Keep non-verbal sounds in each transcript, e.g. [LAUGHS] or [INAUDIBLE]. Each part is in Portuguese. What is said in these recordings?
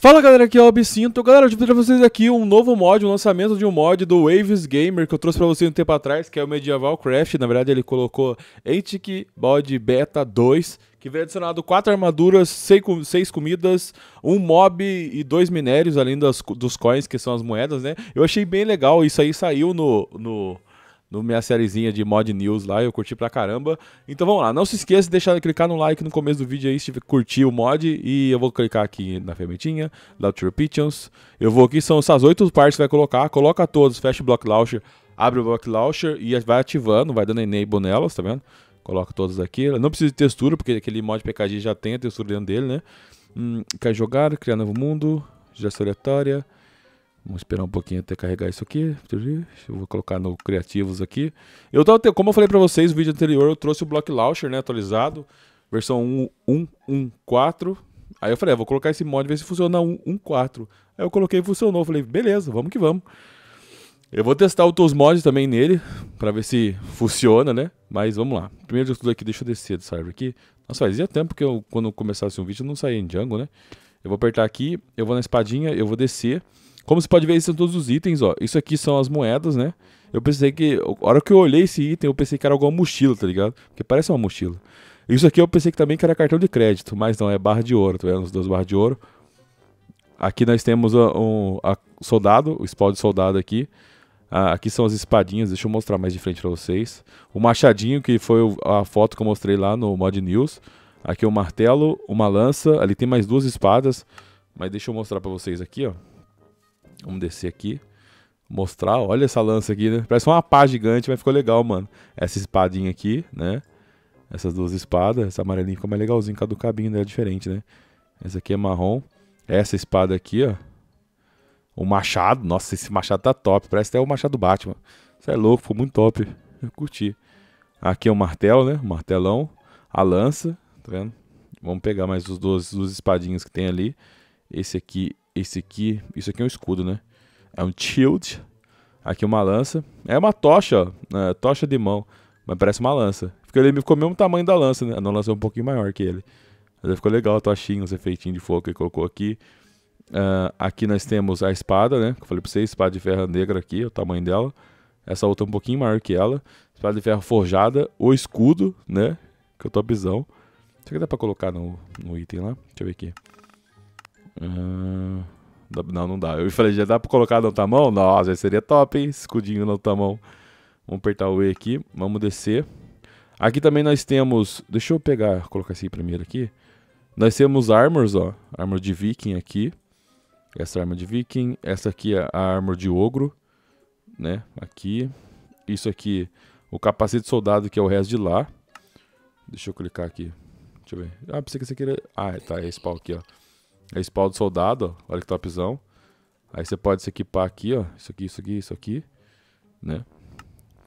Fala galera, aqui é o Obsinto. Galera, eu trazer pra vocês aqui um novo mod, um lançamento de um mod do Waves Gamer que eu trouxe pra vocês um tempo atrás, que é o Medieval Craft. Na verdade, ele colocou Antic Body Beta 2, que veio adicionado quatro armaduras, seis, com seis comidas, um mob e dois minérios, além das, dos coins, que são as moedas, né? Eu achei bem legal, isso aí saiu no, no no minha sériezinha de mod news lá, eu curti pra caramba. Então vamos lá, não se esqueça de deixar de clicar no like no começo do vídeo aí se tiver curtir o mod e eu vou clicar aqui na ferramentinha Lautaro Pitchens. Eu vou aqui são essas oito partes que vai colocar, coloca todos, fecha o block launcher, abre o block launcher e vai ativando, vai dando enable nelas, tá vendo? Coloca todas aqui. Não precisa de textura, porque aquele mod PKG já tem a textura dentro dele, né? Hum, quer jogar, criar novo mundo, geração aleatória. Vamos esperar um pouquinho até carregar isso aqui. Eu vou colocar no Criativos aqui. Eu tava, como eu falei para vocês no vídeo anterior, eu trouxe o Block Launcher, né, atualizado, versão 1.1.4. Aí eu falei, ah, vou colocar esse mod ver se funciona 1.1.4. Aí eu coloquei e funcionou. falei, beleza, vamos que vamos. Eu vou testar outros mods também nele, para ver se funciona, né? Mas vamos lá. Primeiro de tudo aqui, deixa eu descer do server aqui. Nossa, fazia tempo que eu, quando começasse um vídeo, eu não saía em Django, né? Eu vou apertar aqui, eu vou na espadinha, eu vou descer. Como você pode ver, esses são todos os itens, ó. Isso aqui são as moedas, né? Eu pensei que... A hora que eu olhei esse item, eu pensei que era alguma mochila, tá ligado? Porque parece uma mochila. Isso aqui eu pensei que também que era cartão de crédito, mas não, é barra de ouro, tá vendo? As duas barras de ouro. Aqui nós temos o um, soldado, o spawn de soldado aqui. Ah, aqui são as espadinhas, deixa eu mostrar mais de frente pra vocês. O machadinho, que foi a foto que eu mostrei lá no Mod News. Aqui é o um martelo, uma lança, ali tem mais duas espadas. Mas deixa eu mostrar pra vocês aqui, ó. Vamos descer aqui. Mostrar, olha essa lança aqui, né? Parece uma pá gigante, mas ficou legal, mano. Essa espadinha aqui, né? Essas duas espadas. Essa amarelinha ficou mais legalzinha, cada do cabinho dela é diferente, né? Essa aqui é marrom. Essa espada aqui, ó. O machado. Nossa, esse machado tá top. Parece até o machado do Batman. Isso é louco, ficou muito top. Eu curti. Aqui é o martelo, né? O martelão. A lança, tá vendo? Vamos pegar mais os dois, espadinhos que tem ali. Esse aqui esse aqui, isso aqui é um escudo, né? É um shield. Aqui uma lança. É uma tocha, é, tocha de mão. Mas parece uma lança. Porque ele ficou o mesmo tamanho da lança, né? A não lança é um pouquinho maior que ele. Mas ficou legal a tochinha, os efeitinhos de fogo que ele colocou aqui. Uh, aqui nós temos a espada, né? Que eu falei pra vocês, espada de ferro negra aqui, o tamanho dela. Essa outra é um pouquinho maior que ela. Espada de ferro forjada, o escudo, né? Que eu é tô bizão. Será que dá pra colocar no, no item lá. Deixa eu ver aqui. Uh, não, não dá. Eu falei, já dá pra colocar no mão? Nossa, seria top, hein? Escudinho no mão. Vamos apertar o E aqui. Vamos descer. Aqui também nós temos... Deixa eu pegar, colocar esse primeiro aqui. Nós temos armors, ó. Armor de viking aqui. Essa arma de viking. Essa aqui é a armor de ogro. Né? Aqui. Isso aqui, o capacete soldado, que é o resto de lá. Deixa eu clicar aqui. Deixa eu ver. Ah, pensei que você queria. Ah, tá. É esse pau aqui, ó. É espalda do soldado, ó, olha que topzão. Aí você pode se equipar aqui, ó, isso aqui, isso aqui, isso aqui, né?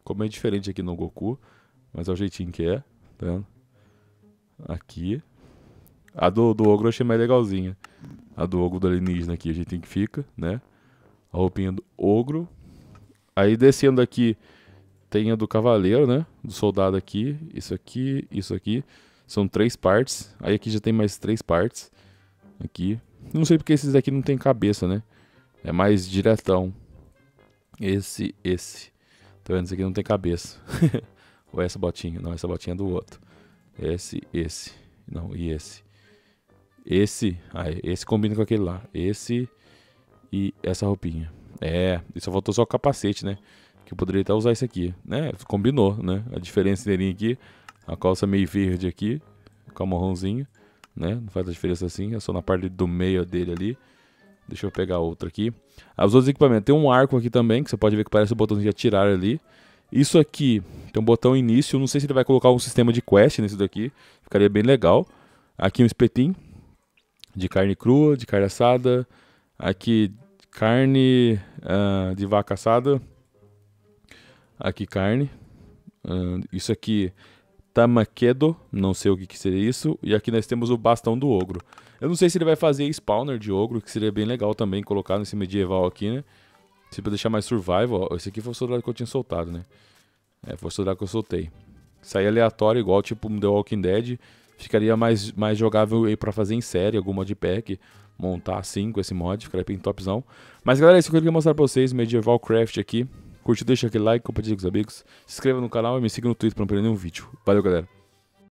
Como é diferente aqui no Goku, mas é o jeitinho que é, tá vendo? Aqui. A do, do ogro eu achei mais legalzinha. A do ogro do alienígena aqui, a gente tem que fica, né? A roupinha do ogro. Aí descendo aqui, tem a do cavaleiro, né? Do soldado aqui, isso aqui, isso aqui. São três partes. Aí aqui já tem mais três partes. Aqui. Não sei porque esses daqui não tem cabeça, né? É mais diretão. Esse, esse. Tá vendo? Esse aqui não tem cabeça. [LAUGHS] Ou essa botinha. Não, essa botinha é do outro. Esse, esse. Não, e esse. Esse. Aí, esse combina com aquele lá. Esse e essa roupinha. É, e só faltou só o capacete, né? Que eu poderia até usar esse aqui. Né? Combinou, né? A diferença inteirinha aqui. A calça meio verde aqui. Com a marronzinha né? Não faz a diferença assim, é só na parte do meio dele ali. Deixa eu pegar outra aqui. Ah, os outros equipamentos, tem um arco aqui também, que você pode ver que parece o um botãozinho de atirar ali. Isso aqui tem um botão início, não sei se ele vai colocar um sistema de quest nesse daqui, ficaria bem legal. Aqui um espetinho de carne crua, de carne assada. Aqui carne uh, de vaca assada. Aqui carne. Uh, isso aqui Tamakedo, não sei o que, que, seria isso. E aqui nós temos o Bastão do Ogro. Eu não sei se ele vai fazer spawner de ogro, que seria bem legal também colocar nesse medieval aqui, né? Se pra deixar mais survival, ó, esse aqui foi o soldado que eu tinha soltado, né? É, foi o soldado que eu soltei. Sair aleatório, igual tipo The Walking Dead, ficaria mais, mais jogável aí pra fazer em série, algum modpack, pack, montar assim com esse mod, ficaria bem topzão. Mas galera, isso que eu queria mostrar pra vocês, medieval craft aqui curte, deixa aquele like, compartilha com os amigos. Se inscreva no canal e me siga no Twitter para não perder nenhum vídeo. Valeu, galera.